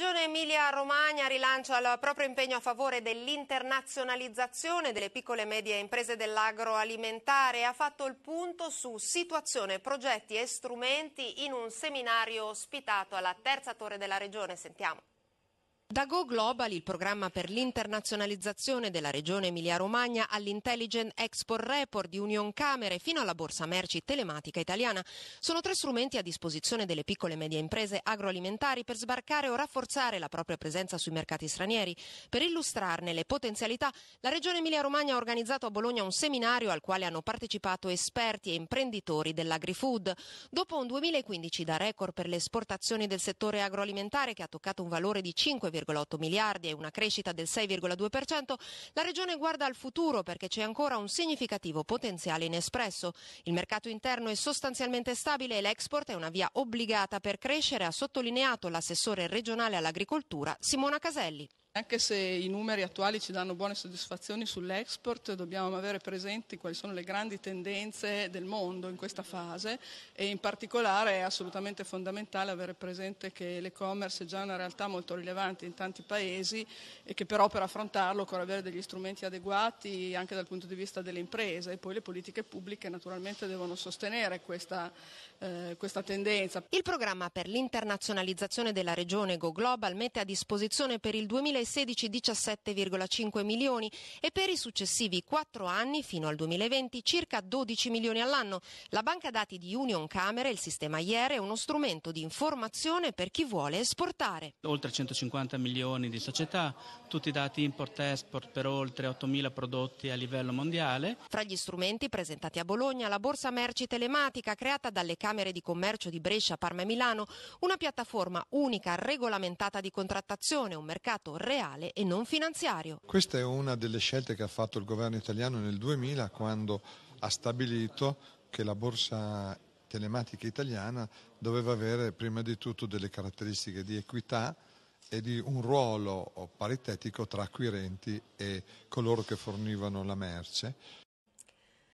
Regione Emilia-Romagna rilancia il proprio impegno a favore dell'internazionalizzazione delle piccole e medie imprese dell'agroalimentare e ha fatto il punto su situazione, progetti e strumenti in un seminario ospitato alla terza torre della Regione. Sentiamo. Da Go Global, il programma per l'internazionalizzazione della regione Emilia-Romagna all'Intelligent Export Report di Union Camere fino alla borsa merci telematica italiana, sono tre strumenti a disposizione delle piccole e medie imprese agroalimentari per sbarcare o rafforzare la propria presenza sui mercati stranieri. Per illustrarne le potenzialità, la regione Emilia-Romagna ha organizzato a Bologna un seminario al quale hanno partecipato esperti e imprenditori dell'agri-food. Dopo un 2015 da record per le esportazioni del settore agroalimentare che ha toccato un valore di 5, 3,8 miliardi e una crescita del 6,2%, la Regione guarda al futuro perché c'è ancora un significativo potenziale inespresso. Il mercato interno è sostanzialmente stabile e l'export è una via obbligata per crescere, ha sottolineato l'assessore regionale all'agricoltura Simona Caselli. Anche se i numeri attuali ci danno buone soddisfazioni sull'export, dobbiamo avere presenti quali sono le grandi tendenze del mondo in questa fase e in particolare è assolutamente fondamentale avere presente che l'e-commerce è già una realtà molto rilevante in tanti paesi e che però per affrontarlo occorre avere degli strumenti adeguati anche dal punto di vista delle imprese e poi le politiche pubbliche naturalmente devono sostenere questa, eh, questa tendenza. Il programma per l'internazionalizzazione della regione Go Global mette a disposizione per il 2016 2016 17,5 milioni e per i successivi 4 anni fino al 2020 circa 12 milioni all'anno. La banca dati di Union Camera, il sistema IER, è uno strumento di informazione per chi vuole esportare. Oltre 150 milioni di società, tutti i dati import-export per oltre 8.000 prodotti a livello mondiale. Fra gli strumenti presentati a Bologna, la borsa merci telematica creata dalle Camere di Commercio di Brescia, Parma e Milano, una piattaforma unica regolamentata di contrattazione, un mercato regolamentato reale e non finanziario. Questa è una delle scelte che ha fatto il governo italiano nel 2000 quando ha stabilito che la borsa telematica italiana doveva avere prima di tutto delle caratteristiche di equità e di un ruolo paritetico tra acquirenti e coloro che fornivano la merce.